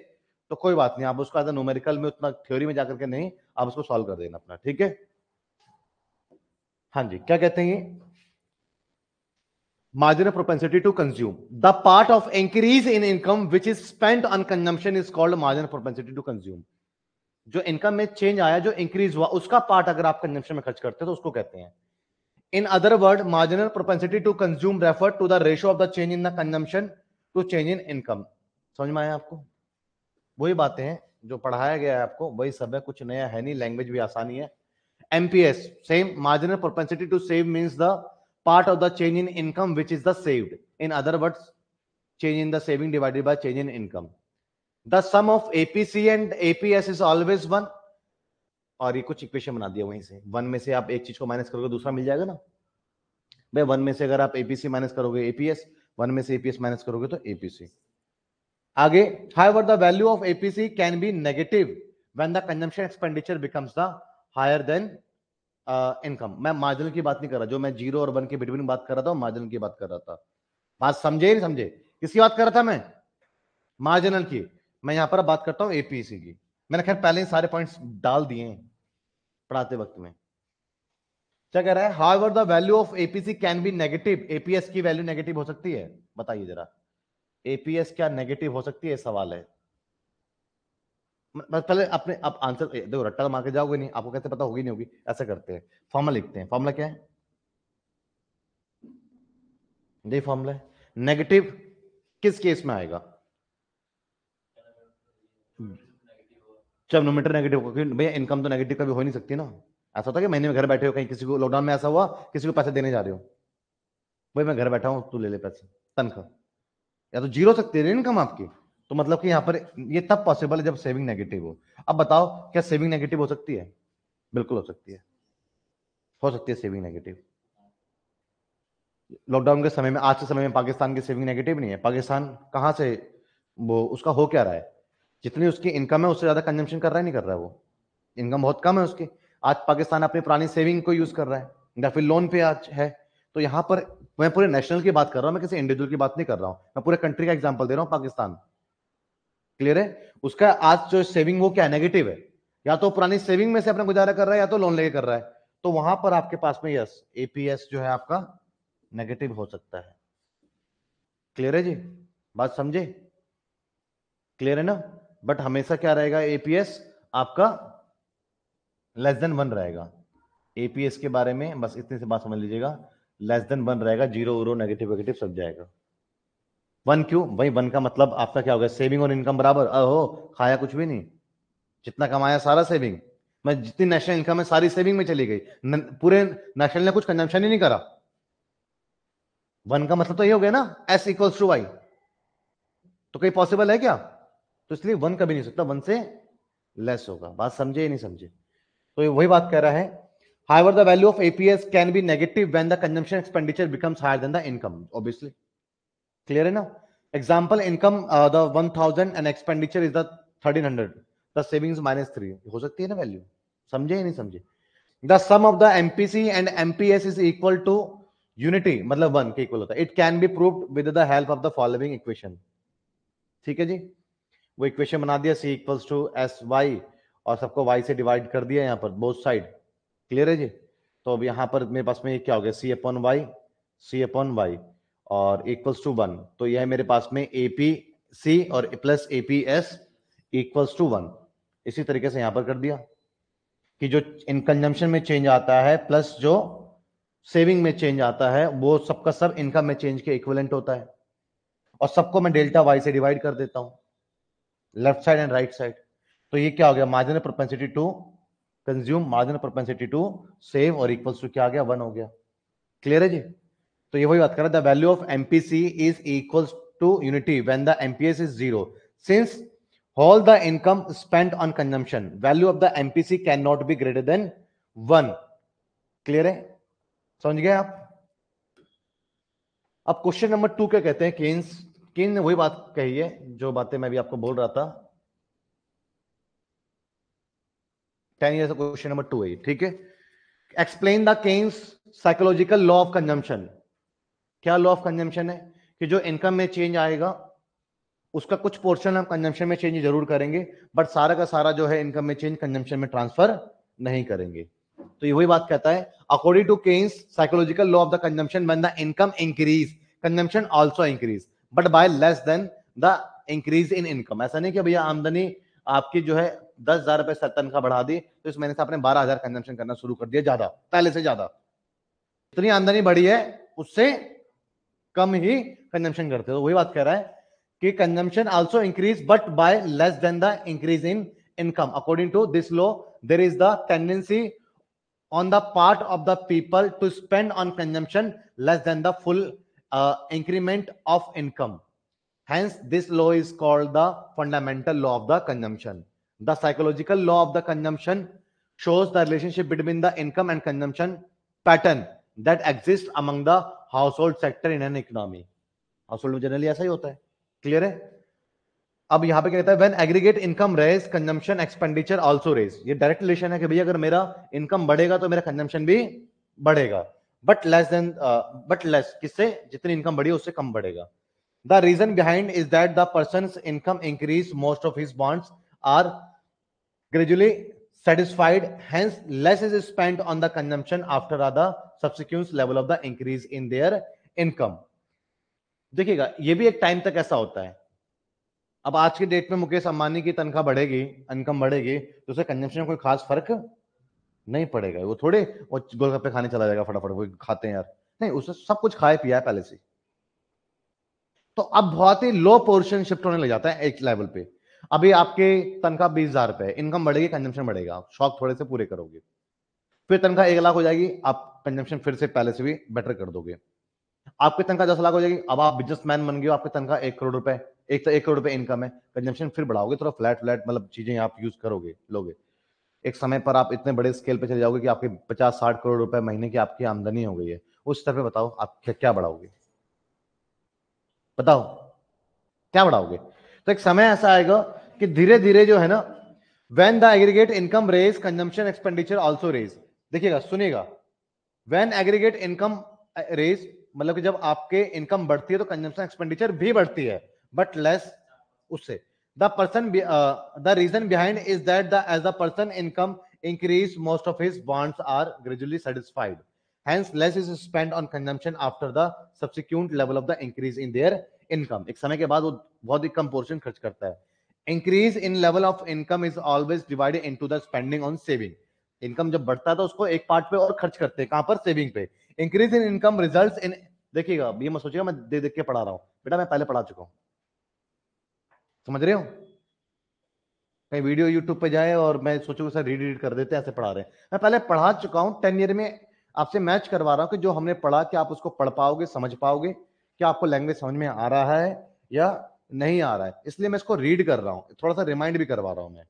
तो कोई बात नहीं आप उसको एज न्यूमेरिकल में उतना थ्योरी में जाकर के नहीं आप उसको सॉल्व कर देना अपना ठीक है हाँ जी क्या कहते हैं ये marginal propensity to consume the part of increase in income which is spent on consumption is called marginal propensity to consume जो इनकम में चेंज आया जो इंक्रीज हुआ उसका पार्ट अगर आप कंजम्पशन में खर्च करते हैं तो उसको कहते हैं in other word marginal propensity to consume refer to the ratio of the change in the consumption to change in income समझ में आया आपको वही बातें हैं जो पढ़ाया गया है आपको वही सब है कुछ नया है नहीं लैंग्वेज भी आसानी है MPS same marginal propensity to save means the part of the change in income which is the saved in other words change in the saving divided by change in income the sum of apc and aps is always one और ये कुछ इक्वेशन बना दिया वहीं से वन में से आप एक चीज को माइनस करोगे दूसरा मिल जाएगा ना भाई वन में से अगर आप एपीसी माइनस करोगे एपीएस वन में से एपीएस माइनस करोगे तो एपीसी आगे however the value of APC can be negative when the consumption expenditure becomes the higher than income मैं मार्जिन की बात नहीं कर रहा जो मैं जीरो और वन के बिटवीन बात कर रहा था मार्जिन की बात कर रहा था बात समझे नहीं समझे किसकी बात कर रहा था मैं मार्जिनल की मैं यहां पर बात करता हूं एपीसी e की मैंने खैर पहले ही सारे पॉइंट्स डाल दिए हैं पढ़ाते वक्त में क्या कह रहा है however the value of APC can be negative APS की वैल्यू नेगेटिव हो सकती है बताइए जरा एपीएस क्या नेगेटिव हो सकती है सवाल है बस पहले अपने आप आंसर देखो रट्टा तो मार के जाओगे नहीं आपको कैसे पता होगी नहीं होगी ऐसा करते हैं फॉर्मूला लिखते हैं फॉर्मूला क्या है ये फॉर्मूला नेगेटिव किस केस में आएगा जब नोमीटर नेगेटिव होगा क्योंकि भैया इनकम तो नेगेटिव कभी हो नहीं सकती ना ऐसा होता है कि महीने में घर बैठे हो कहीं किसी को लॉकडाउन में ऐसा हुआ किसी को पैसे देने जा रहे हो भाई मैं घर बैठा हूँ तू ले ले पैसे तनख्वाह या तो जीरो सकती है इनकम आपकी तो मतलब कि यहाँ पर ये तब पॉसिबल है जब सेविंग नेगेटिव हो अब बताओ क्या सेविंग नेगेटिव हो सकती है बिल्कुल हो सकती है हो सकती है सेविंग नेगेटिव लॉकडाउन के समय में आज के समय में पाकिस्तान की सेविंग नेगेटिव नहीं है पाकिस्तान कहां से वो उसका हो क्या रहा है जितनी उसकी इनकम है उससे ज्यादा कंजम्पशन कर रहा है नहीं कर रहा है वो इनकम बहुत कम है उसकी आज पाकिस्तान अपनी पुरानी सेविंग को यूज कर रहा है या फिर लोन पे आज है तो यहां पर मैं पूरे नेशनल की बात कर रहा हूँ मैं किसी इंडिविजुअल की बात नहीं कर रहा हूँ मैं पूरे कंट्री का एग्जाम्पल दे रहा हूँ पाकिस्तान क्लियर है उसका आज जो सेविंग वो क्या नेगेटिव है या तो पुरानी सेविंग में से अपना गुजारा कर रहा है या तो लोन लेके कर रहा है तो वहां पर आपके पास में यस एपीएस जो है आपका नेगेटिव हो सकता है क्लियर है जी बात समझे क्लियर है ना बट हमेशा क्या रहेगा एपीएस आपका लेस देन वन रहेगा एपीएस के बारे में बस इतनी से बात समझ लीजिएगा लेस देन वन रहेगा जीरो नेगेटिव वेगेटिव सब जाएगा वन क्यों भाई वन का मतलब आपका क्या हो गया सेविंग और इनकम बराबर अहो खाया कुछ भी नहीं जितना कमाया सारा सेविंग मैं जितनी नेशनल इनकम है सारी सेविंग में चली गई न, पूरे नेशनल ने कुछ कंजम्पशन ही नहीं करा वन का मतलब तो ये हो गया ना एस इक्वल्स टू वाई तो कहीं पॉसिबल है क्या तो इसलिए वन कभी नहीं सकता वन से लेस होगा बात समझे या नहीं समझे तो वही बात कह रहा है however the value of APS can be negative when the consumption expenditure becomes higher than the income obviously clear है ना example income the one thousand and expenditure is the thirteen hundred the savings minus three हो सकती है ना वैल्यू समझे या नहीं समझे the sum of the MPC and MPS is equal to unity मतलब वन के इक्वल होता है it can be prove with the help of the following equation ठीक है जी वो इक्वेशन बना दिया C equals to S Y और सबको वाई से डिवाइड कर दिया यहाँ पर बोथ साइड क्लियर है जी तो अब यहाँ पर मेरे पास में ये क्या हो गया C upon Y C upon Y और इक्वल्स टू वन तो यह मेरे पास में एपी सी और plus APS equals to one इसी तरीके से यहां पर कर दिया कि जो इन कंजम्पशन में चेंज आता है प्लस जो सेविंग में चेंज आता है वो सबका सब इनकम में चेंज के इक्वलेंट होता है और सबको मैं डेल्टा वाई से डिवाइड कर देता हूं left side and right side तो ये क्या हो गया marginal propensity to consume marginal propensity to save और इक्वल्स टू क्या आ गया वन हो गया क्लियर है जी तो ये वही बात कर रहा है the value of MPC is equal to unity when the MPS is zero since all the income spent on consumption value of the mpc cannot be greater than one clear है समझ गए आप अब क्वेश्चन नंबर टू क्या कहते हैं केन्स केन ने वही बात कही है जो बातें मैं भी आपको बोल रहा था ten year question number two है ठीक है explain the Keynes psychological law of consumption क्या लॉ ऑफ कंजम्पशन है कि जो इनकम में चेंज आएगा उसका कुछ पोर्शन हम कंजम्पशन में चेंज जरूर करेंगे बट सारा का सारा जो है इनकम में चेंज कंजम्पशन में ट्रांसफर नहीं करेंगे तो ये वही बात कहता है according to Keynes psychological law of the consumption when the income increase consumption also increase but by less than the increase in income ऐसा नहीं कि भैया आमदनी आपकी जो है दस हजार रुपए सत्तन का बढ़ा दी तो इस महीने से आपने बारह हजार कंजम्पशन करना शुरू कर दिया ज्यादा पहले से ज्यादा इतनी आमदनी बढ़ी है उससे कम ही कंजम्पशन करते हो तो वही बात कह रहा है कि consumption also increase but by less than the increase in income according to this law there is the tendency on the part of the people to spend on consumption less than the full increment of income hence this law is called the fundamental law of the consumption the psychological law of the consumption shows the relationship between the income and consumption pattern that exist among the house household sector in an economy household में जनरली ऐसा ही होता है क्लियर है अब यहां पे क्या कहता है when aggregate income rise consumption expenditure also rise ये डायरेक्ट रिलेशन है कि भैया अगर मेरा इनकम बढ़ेगा तो मेरा कंजम्पशन भी बढ़ेगा but less than but less किससे जितनी इनकम बढ़ी उससे कम बढ़ेगा the reason behind is that the person income increase most of his bonds are gradually satisfied hence less is spend on the consumption after are the subsequent level of the increase in their income देखिएगा ये भी एक टाइम तक ऐसा होता है अब आज के डेट में मुकेश अंबानी की तनख्वाह बढ़ेगी इनकम बढ़ेगी तो उसे कंजम्पशन में कोई खास फर्क नहीं पड़ेगा वो थोड़े वो गोलगप्पे खाने चला जाएगा फटाफट वो खाते हैं यार नहीं उसने सब कुछ खाए पिया है पहले से तो अब बहुत ही लो पोर्शन शिफ्ट होने लग जाता है एक लेवल पे अभी आपके तनख्वाह बीस हजार रुपए इनकम बढ़ेगी कंजम्पशन बढ़ेगा शौक थोड़े से पूरे करोगे फिर तनख्वाह एक लाख हो जाएगी आप कंजम्पशन फिर से पहले से भी बेटर कर दोगे आपकी तनख्वाह दस लाख हो जाएगी अब आप बिजनेसमैन बन गए आपकी तनख्वाह एक करोड़ रुपए एक तो एक करोड़ रुपए इनकम है कंजम्पशन फिर बढ़ाओगे थोड़ा फ्लैट फ्लैट मतलब चीजें आप यूज करोगे लोगे एक समय पर आप इतने बड़े स्केल पे चले जाओगे कि आपके पचास साठ करोड़ रुपए महीने की आपकी आमदनी हो गई है उस स्तर पे बताओ आप क्या क्या बढ़ाओगे बताओ क्या बढ़ाओगे तो एक समय ऐसा आएगा कि धीरे धीरे जो है ना when the aggregate income rise consumption expenditure also rise देखिएगा सुनिएगा वेन एग्रीगेट इनकम रेज मतलब कि जब आपके इनकम बढ़ती है तो कंजम्पशन एक्सपेंडिचर भी बढ़ती है बट लेस उससे the person the reason behind is that the as the person income increase most of his bonds are gradually satisfied hence less is spend on consumption after the subsequent level of the increase in their income एक समय के बाद वो बहुत ही कम पोर्शन खर्च करता है increase in level of income is always divided into the spending on saving income जब बढ़ता है तो उसको एक पार्ट पे और खर्च करते हैं कहां पर सेविंग पे increase in income result in देखिएगा ये मैं सोचिएगा मैं दे देख के पढ़ा रहा हूँ बेटा मैं पहले पढ़ा चुका हूँ समझ रहे हो कहीं वीडियो यूट्यूब पे जाए और मैं सोचूंगा सर रीड रीड कर देते हैं ऐसे पढ़ा रहे हैं मैं पहले पढ़ा चुका हूँ टेन ईयर में आपसे मैच करवा रहा हूँ कि जो हमने पढ़ा कि आप उसको पढ़ पाओगे समझ पाओगे क्या आपको लैंग्वेज समझ में आ रहा है या नहीं आ रहा है इसलिए मैं इसको रीड कर रहा हूँ थोड़ा सा रिमाइंड भी करवा रहा हूँ मैं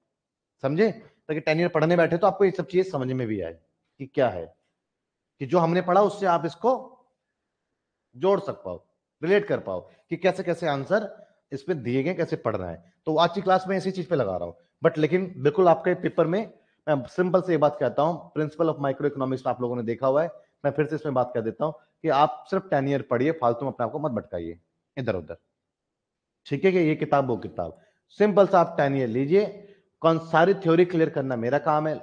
समझे ताकि टेन ईयर पढ़ने बैठे तो आपको ये सब चीज समझ में भी आए कि क्या है कि जो हमने पढ़ा उससे आप इसको जोड़ सक पाओ रिलेट कर पाओ कि कैसे कैसे आंसर इसमें दिए गए कैसे पढ़ना है तो आज की क्लास में इसी चीज पे लगा रहा हूं बट लेकिन बिल्कुल आपके पेपर में मैं सिंपल से ये बात कहता हूँ प्रिंसिपल ऑफ माइक्रो इकोनॉमिक्स आप लोगों ने देखा हुआ है मैं फिर से इसमें बात कर देता हूँ कि आप सिर्फ टेन ईयर पढ़िए फालतू में अपने आप को मत भटकाइए इधर उधर ठीक है कि ये किताब वो किताब सिंपल सा आप टेन ईयर लीजिए कौन सारी थ्योरी क्लियर करना मेरा काम है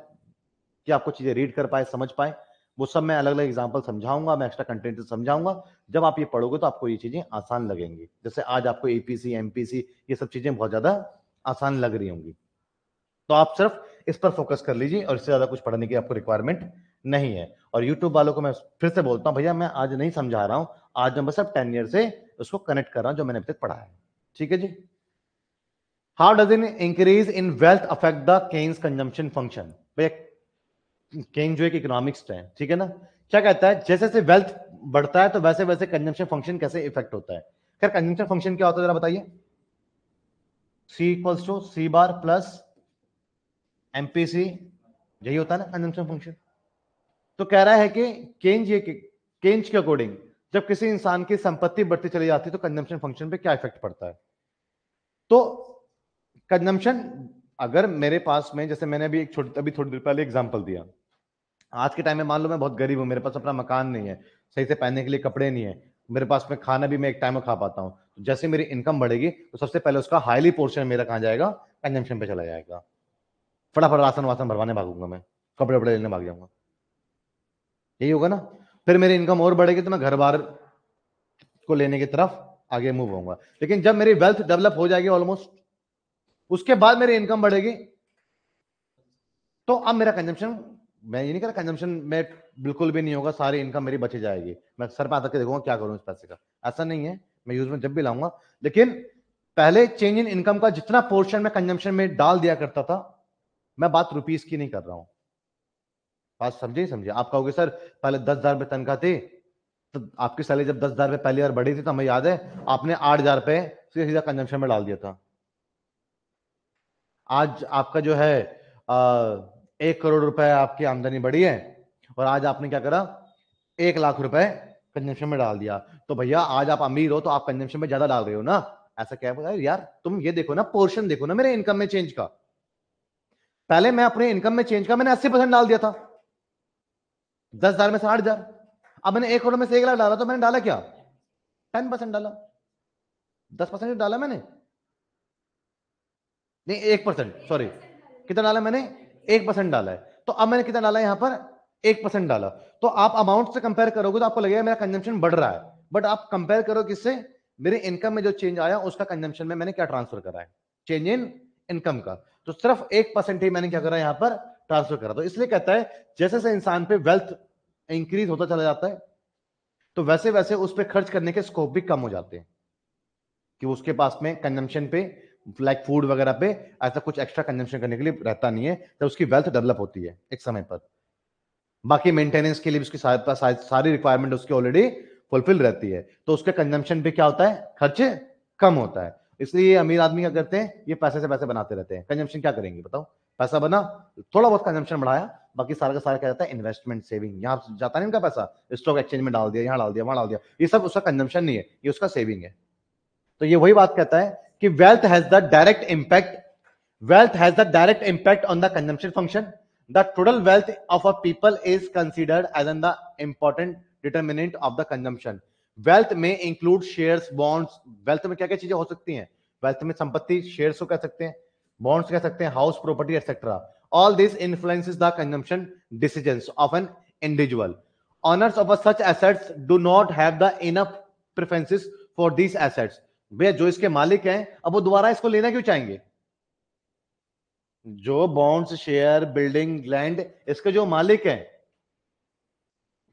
कि आपको चीजें रीड कर पाए समझ पाए वो सब मैं अलग अलग एग्जाम्पल समझाऊंगा मैं एक्स्ट्रा कंटेंट समझाऊंगा जब आप ये पढ़ोगे तो आपको ये चीजें आसान लगेंगी जैसे आज आपको एपीसी एमपीसी ये सब चीजें बहुत ज्यादा आसान लग रही होंगी तो आप सिर्फ इस पर फोकस कर लीजिए और इससे ज्यादा कुछ पढ़ने की आपको रिक्वायरमेंट नहीं है और यूट्यूब वालों को मैं फिर से बोलता हूँ भैया मैं आज नहीं समझा रहा हूँ आज मैं बस अब टेन ईयर से उसको कनेक्ट कर रहा हूँ जो मैंने अभी तक पढ़ा है ठीक है जी how does in increase in wealth affect the keynes consumption function भैया केन जो एक इकोनॉमिक्स है ठीक है ना क्या कहता है जैसे जैसे वेल्थ बढ़ता है तो वैसे वैसे कंजम्पशन फंक्शन कैसे इफेक्ट होता है खैर कंजम्पशन फंक्शन क्या होता है जरा बताइए C equals to C bar plus MPC यही होता है ना कंजम्पशन फंक्शन तो कह रहा है कि केंज ये केंज के अकॉर्डिंग जब किसी इंसान की संपत्ति बढ़ती चली जाती है तो कंजम्पशन फंक्शन पे क्या इफेक्ट पड़ता है तो कंजम्पशन अगर मेरे पास में जैसे मैंने अभी एक छोटी अभी थोड़ी देर पहले एग्जाम्पल दिया आज के टाइम में मान लो मैं बहुत गरीब हूँ मेरे पास अपना मकान नहीं है सही से पहनने के लिए कपड़े नहीं है मेरे पास में खाना भी मैं एक टाइम में खा पाता हूँ तो जैसे मेरी इनकम बढ़ेगी तो सबसे पहले उसका हाईली पोर्शन मेरा कहाँ जाएगा कंजम्पशन पे चला जाएगा फटाफट राशन वासन भरवाने भागूंगा मैं कपड़े वपड़े लेने भाग जाऊंगा यही होगा ना फिर मेरी इनकम और बढ़ेगी तो मैं घर बार को लेने की तरफ आगे मूव होऊंगा लेकिन जब मेरी वेल्थ डेवलप हो जाएगी ऑलमोस्ट उसके बाद मेरी इनकम बढ़ेगी तो अब मेरा कंजम्पशन मैं ये नहीं कह रहा कंजम्पशन में बिल्कुल भी नहीं होगा सारी इनकम मेरी बची जाएगी मैं सर पे आता के देखूंगा क्या करूं इस पैसे का ऐसा नहीं है मैं यूज में जब भी लाऊंगा लेकिन पहले चेंज इन इनकम का जितना पोर्शन मैं कंजम्पशन में डाल दिया करता था मैं बात रुपीज की नहीं कर रहा हूं बात समझे समझे आप कहोगे सर पहले दस हजार रुपये तनख्वाह थी तो आपकी सैलरी जब दस हजार रुपये पहली बार बढ़ी थी तो हमें याद है आपने आठ हजार रुपये सीधा सीधा कंजम्पशन में डाल दिया था आज आपका जो है एक करोड़ रुपए आपकी आमदनी बढ़ी है और आज आपने क्या करा एक लाख रुपए कंजम्पशन में डाल दिया तो भैया आज आप अमीर हो तो आप कंजम्पशन में ज्यादा डाल रहे हो ना ऐसा क्या है यार तुम ये देखो ना पोर्शन देखो ना मेरे इनकम में चेंज का पहले मैं अपने इनकम में चेंज का मैंने अस्सी परसेंट डाल दिया था दस हजार में से हजार अब मैंने एक करोड़ में से एक लाख डाला तो मैंने डाला क्या टेन परसेंट डाला दस परसेंट डाला मैंने नहीं एक परसेंट सॉरी कितना डाला मैंने एक परसेंट डाला है तो अब मैंने कितना डाला यहां पर एक परसेंट डाला तो आप अमाउंट से कंपेयर करोगे तो आपको लगेगा मेरा कंजम्पशन बढ़ रहा है बट आप कंपेयर करो किससे मेरे इनकम में जो चेंज आया उसका कंजम्पशन में मैंने क्या ट्रांसफर करा है चेंज इन इनकम का तो सिर्फ एक परसेंट ही मैंने क्या करा यहां पर ट्रांसफर करा तो इसलिए कहता है जैसे जैसे इंसान पे वेल्थ इंक्रीज होता चला जाता है तो वैसे वैसे उस पर खर्च करने के स्कोप भी कम हो जाते हैं कि उसके पास में कंजम्पशन पे लाइक फूड वगैरह पे ऐसा कुछ एक्स्ट्रा कंजम्पशन करने के लिए रहता नहीं है तो उसकी वेल्थ डेवलप होती है एक समय पर बाकी मेंटेनेंस के लिए भी उसकी सारी रिक्वायरमेंट उसकी ऑलरेडी फुलफिल रहती है तो उसके कंजम्पशन पे क्या होता है खर्चे कम होता है इसलिए अमीर आदमी क्या करते हैं ये पैसे से पैसे बनाते रहते हैं कंजम्पशन क्या करेंगे बताओ पैसा बना थोड़ा बहुत कंजम्पशन बढ़ाया बाकी सारा का सारा क्या जाता है इन्वेस्टमेंट सेविंग यहाँ जाता नहीं उनका पैसा स्टॉक एक्सचेंज में डाल दिया यहाँ डाल दिया वहां डाल दिया ये सब उसका कंजम्पशन नहीं है ये उसका सेविंग है तो ये वही बात कहता है कि wealth has the direct impact wealth has the direct impact on the consumption function the total wealth of a people is considered as an the important determinant of the consumption wealth में इंक्लूड शेयर बॉन्ड्स वेल्थ में क्या क्या चीजें हो सकती हैं वेल्थ में संपत्ति शेयर को कह सकते हैं बॉन्ड्स कह सकते हैं house property etcetera all this influence the consumption decision of an individual owners of a assets do not है the enough preferences for these assets भैया जो इसके मालिक हैं अब वो दोबारा इसको लेना क्यों चाहेंगे जो बॉन्ड्स शेयर बिल्डिंग लैंड इसके जो मालिक हैं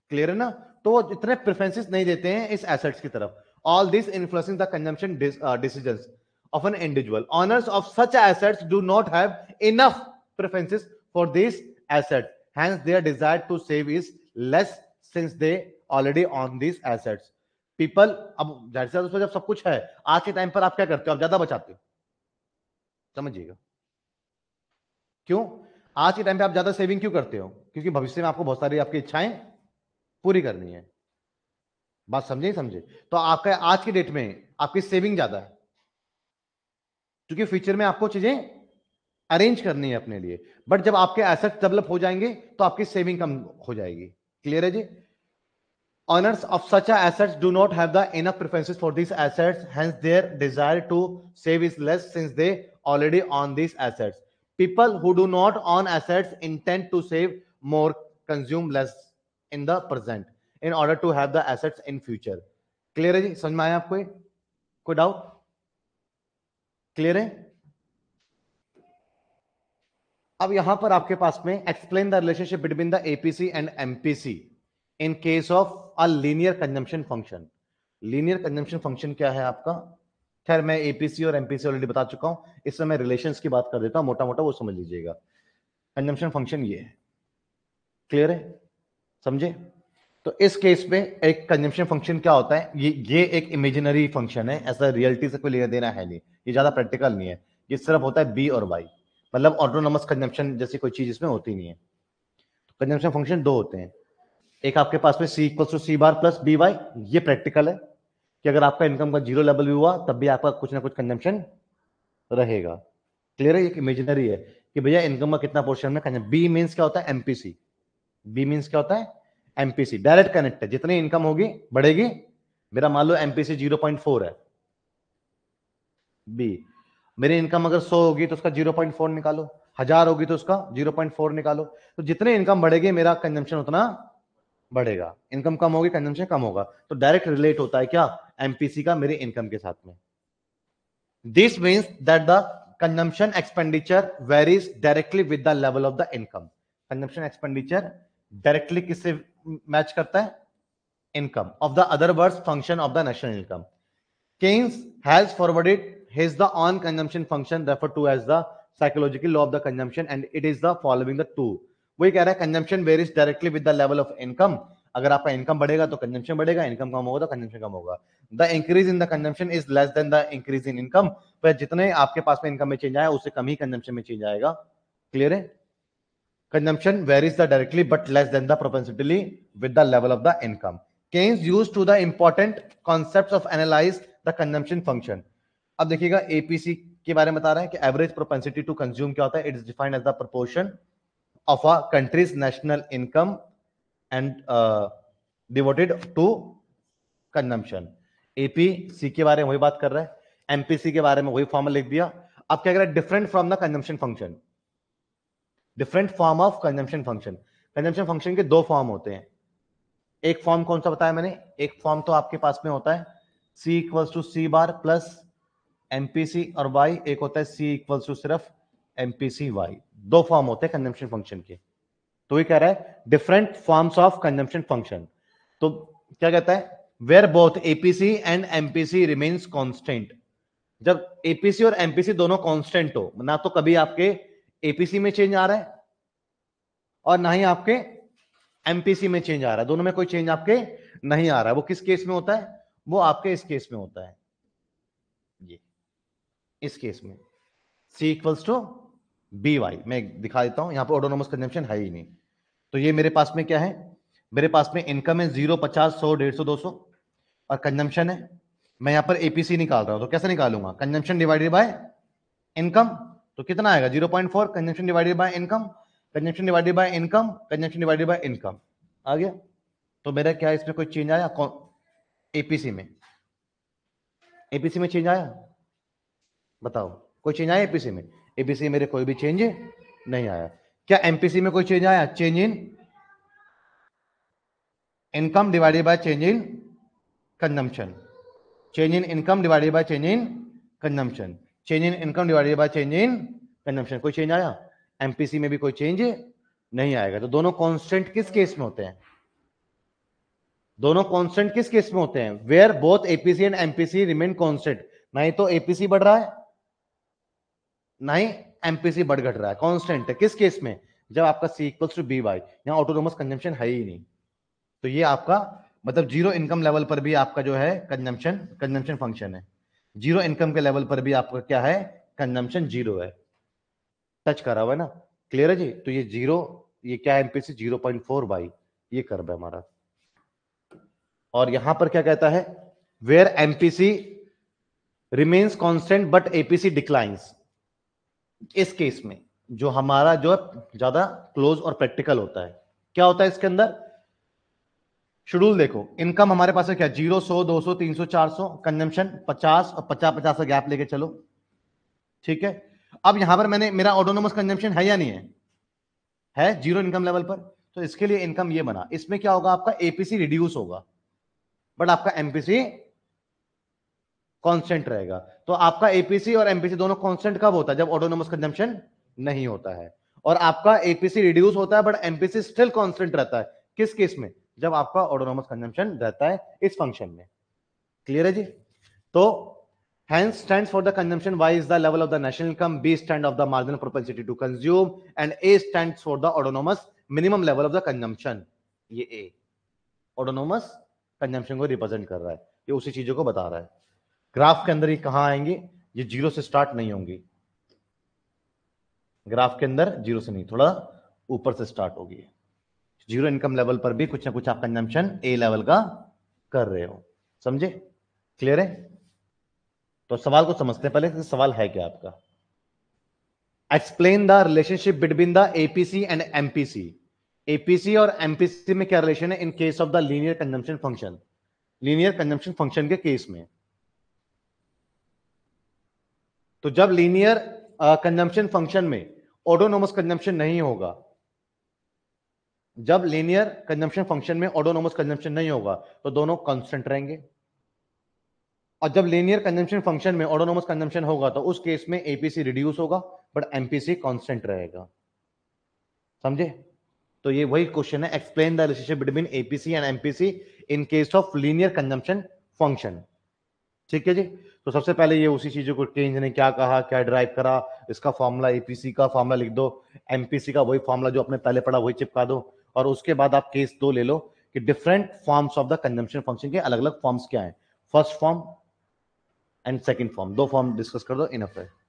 क्लियर है ना तो वो इतने प्रेफरेंसेस नहीं देते हैं इस एसेट्स की तरफ all this influencing the consumption decisions of an individual owners of such assets do not have enough preferences for this asset hence their desire to save is less since they already own this assets people अब जाहिर सा दोस्तों जब सब कुछ है आज के टाइम पर आप क्या करते हो आप ज्यादा बचाते हो समझिएगा क्यों आज के टाइम पे आप ज्यादा सेविंग क्यों करते हो क्योंकि भविष्य में आपको बहुत सारी आपकी इच्छाएं पूरी करनी है बात समझे समझे तो आपका आज की डेट में आपकी सेविंग ज्यादा है क्योंकि फ्यूचर में आपको चीजें अरेंज करनी है अपने लिए बट जब आपके एसेट डेवलप हो जाएंगे तो आपकी सेविंग कम हो जाएगी क्लियर है जी owners of such assets do not have the enough preferences for these assets hence their desire to save is less since they already own these assets people who do not own assets intend to save more consume less in the present in order to have the assets in future clear hai samajh mein aaya aapko koi doubt clear hai है अब यहां पर आपके पास में explain the relationship between the APC and MPC in case of a linear consumption function linear consumption function क्या है आपका खैर मैं एपीसी और एमपीसी ऑलरेडी बता चुका हूं इसमें मैं रिलेशन की बात कर देता हूँ मोटा मोटा वो समझ लीजिएगा कंजम्पशन फंक्शन ये है क्लियर है समझे तो इस केस में एक कंजम्पशन फंक्शन क्या होता है ये ये एक इमेजिनरी फंक्शन है ऐसा रियलिटी से कोई लेना देना है नहीं ये ज़्यादा प्रैक्टिकल नहीं है ये सिर्फ होता है बी और वाई मतलब ऑटोनोमस कंजम्पशन जैसी कोई चीज़ इसमें होती नहीं है कंजम्पशन तो फंक्शन दो होते हैं एक आपके पास में C equal to C bar plus B Y ये प्रैक्टिकल है कि अगर आपका इनकम का जीरो लेवल भी हुआ तब भी आपका कुछ ना कुछ कंजम्पशन रहेगा क्लियर है एक इमेजिनरी है कि भैया इनकम का कितना पोर्शन में है बी मीन्स क्या होता है एमपीसी बी मीन्स क्या होता है एमपीसी डायरेक्ट कनेक्ट है जितनी इनकम होगी बढ़ेगी मेरा मान लो एमपीसी जीरो पॉइंट फोर है बी मेरी इनकम अगर सौ होगी तो उसका जीरो पॉइंट फोर निकालो हजार होगी तो उसका जीरो पॉइंट फोर निकालो तो जितने इनकम बढ़ेगी मेरा कंजम्पशन उतना बढ़ेगा इनकम कम होगी कंजम्पशन कम होगा तो डायरेक्ट रिलेट होता है क्या एमपीसी का मेरे इनकम के साथ में this means that the consumption expenditure varies directly with the level of the income consumption expenditure directly किससे मैच करता है income of the other word function of the national income Keynes has forwarded his the on consumption function refer to as the psychological law of the consumption and it is the following the two वही कह रहा है consumption varies directly with the level of income अगर आपका इनकम बढ़ेगा तो कंजम्पशन बढ़ेगा इनकम कम होगा तो कंजम्पशन कम होगा the increase in the consumption is less than the increase in income पर जितने आपके पास में इनकम में चेंज आया उससे कम ही कंजम्पशन में चेंज आएगा क्लियर है consumption varies the directly but less than the proportionally with the level of the income Keynes use to the important concept of analyse the consumption function अब देखिएगा एपीसी के बारे में बता रहा है कि एवरेज प्रोपेंसिटी टू कंज्यूम क्या होता है it is defined as the proportion of a country's national income and uh, devoted to consumption. AP APC के बारे में वही बात कर रहा है MPC के बारे में वही फॉर्मल लिख दिया अब क्या कह रहा है different from the consumption function different form of consumption function consumption function के दो फॉर्म होते हैं एक फॉर्म कौन सा बताया मैंने एक फॉर्म तो आपके पास में होता है C equals to C bar plus MPC और वाई एक होता है सी इक्वल्स टू सिर्फ एमपीसी वाई दो फॉर्म होते हैं कंजम्पशन फंक्शन के तो ये कह रहा है different forms of consumption function तो क्या कहता है where both APC and MPC remains constant जब एपीसी और एमपीसी दोनों कॉन्स्टेंट हो ना तो कभी आपके एपीसी में चेंज आ रहा है और ना ही आपके एमपीसी में चेंज आ रहा है दोनों में कोई चेंज आपके नहीं आ रहा है वो किस केस में होता है वो आपके इस केस में होता है ये इस केस में C equals to B Y मैं दिखा देता हूं यहां पर ऑटोनोमस कंजम्पशन है ही नहीं तो ये मेरे पास में क्या है मेरे पास में इनकम है जीरो पचास सौ डेढ़ सौ दो सौ और कंजम्पशन है मैं यहां पर एपीसी निकाल रहा हूं तो कैसे निकालूंगा कंजम्पशन डिवाइडेड बाय इनकम तो कितना आएगा zero point four consumption divided by income consumption divided by income consumption divided by income आ गया तो मेरा क्या इसमें कोई चेंज आया एपीसी में एपीसी में चेंज आया बताओ कोई चेंज आया एपीसी में एबीसी मेरे कोई भी चेंज नहीं आया क्या एमपीसी में कोई चेंज आया change in income divided by change in consumption change in income divided by change in consumption change in income divided by change in consumption कोई चेंज आया एमपीसी में भी कोई चेंज नहीं आएगा तो दोनों कॉन्स्टेंट किस केस में होते हैं दोनों कॉन्स्टेंट किस केस में होते हैं where both APC and MPC remain constant नहीं तो एपीसी बढ़ रहा है ना नहीं एमपीसी बढ़ घट रहा है कॉन्स्टेंट है किस केस में जब आपका C equals to B Y यहाँ ऑटोनोमस कंजम्पशन है ही नहीं तो ये आपका मतलब जीरो इनकम लेवल पर भी आपका जो है कंजम्पशन कंजम्पशन फंक्शन है जीरो इनकम के लेवल पर भी आपका क्या है कंजम्पशन जीरो है टच करा हुआ है ना क्लियर है जी तो ये जीरो ये क्या है MPC zero point four by ये कर्व है हमारा और यहां पर क्या कहता है where MPC remains constant but APC declines इस केस में जो हमारा जो है ज्यादा क्लोज और प्रैक्टिकल होता है क्या होता है इसके अंदर शेड्यूल देखो इनकम हमारे पास है क्या जीरो सौ दो सौ तीन सौ चार सौ कंजम्पशन पचास और पचास पचास का गैप लेके चलो ठीक है अब यहां पर मैंने मेरा ऑटोनोमस कंजम्पशन है या नहीं है है जीरो इनकम लेवल पर तो इसके लिए इनकम ये बना इसमें क्या होगा आपका एपीसी रिड्यूस होगा बट आपका एमपीसी कांस्टेंट रहेगा तो आपका एपीसी और एमपीसी दोनों कांस्टेंट कब होता है जब ऑटोनोमस कंजम्पशन नहीं होता है और आपका एपीसी रिड्यूस होता है बट एमपीसी स्टिल कांस्टेंट रहता है किस केस में जब आपका ऑटोनोमस कंजम्पशन रहता है इस फंक्शन में क्लियर है जी तो hence stands for the consumption y is the level of the national income b stand of the marginal propensity to consume and a stands for the autonomous minimum level of the consumption ये a autonomous consumption को represent कर रहा है ये उसी चीजों को बता रहा है ग्राफ के अंदर ये कहां आएंगे ये जीरो से स्टार्ट नहीं होंगे ग्राफ के अंदर जीरो से नहीं थोड़ा ऊपर से स्टार्ट होगी जीरो इनकम लेवल पर भी कुछ ना कुछ आप कंजम्पशन ए लेवल का कर रहे हो समझे क्लियर है तो सवाल को समझते हैं पहले सवाल है क्या आपका explain the relationship between the APC and MPC APC और एमपीसी में क्या रिलेशन है in case of the linear consumption function linear consumption function के केस में तो जब लीनियर कंजम्पशन फंक्शन में ऑटोनोमस कंजम्पशन नहीं होगा जब लीनियर कंजम्पशन फंक्शन में ऑटोनोमस कंजम्पशन नहीं होगा तो दोनों कॉन्स्टेंट रहेंगे और जब लीनियर कंजम्पशन फंक्शन में ऑटोनोमस कंजम्पशन होगा तो उस केस में एपीसी रिड्यूस होगा बट एमपीसी कॉन्स्टेंट रहेगा समझे तो ये वही क्वेश्चन है explain the relationship between APC and MPC in case of linear consumption function ठीक है जी तो सबसे पहले ये उसी चीजों को केंज ने क्या कहा क्या ड्राइव करा इसका फॉर्मूला एपीसी का फॉर्मूला लिख दो एमपीसी का वही फॉर्मूला जो आपने पहले पढ़ा वही चिपका दो और उसके बाद आप केस दो ले लो कि different forms of the consumption function के अलग अलग फॉर्म्स क्या है first form and second form दो फॉर्म डिस्कस कर दो इनफ है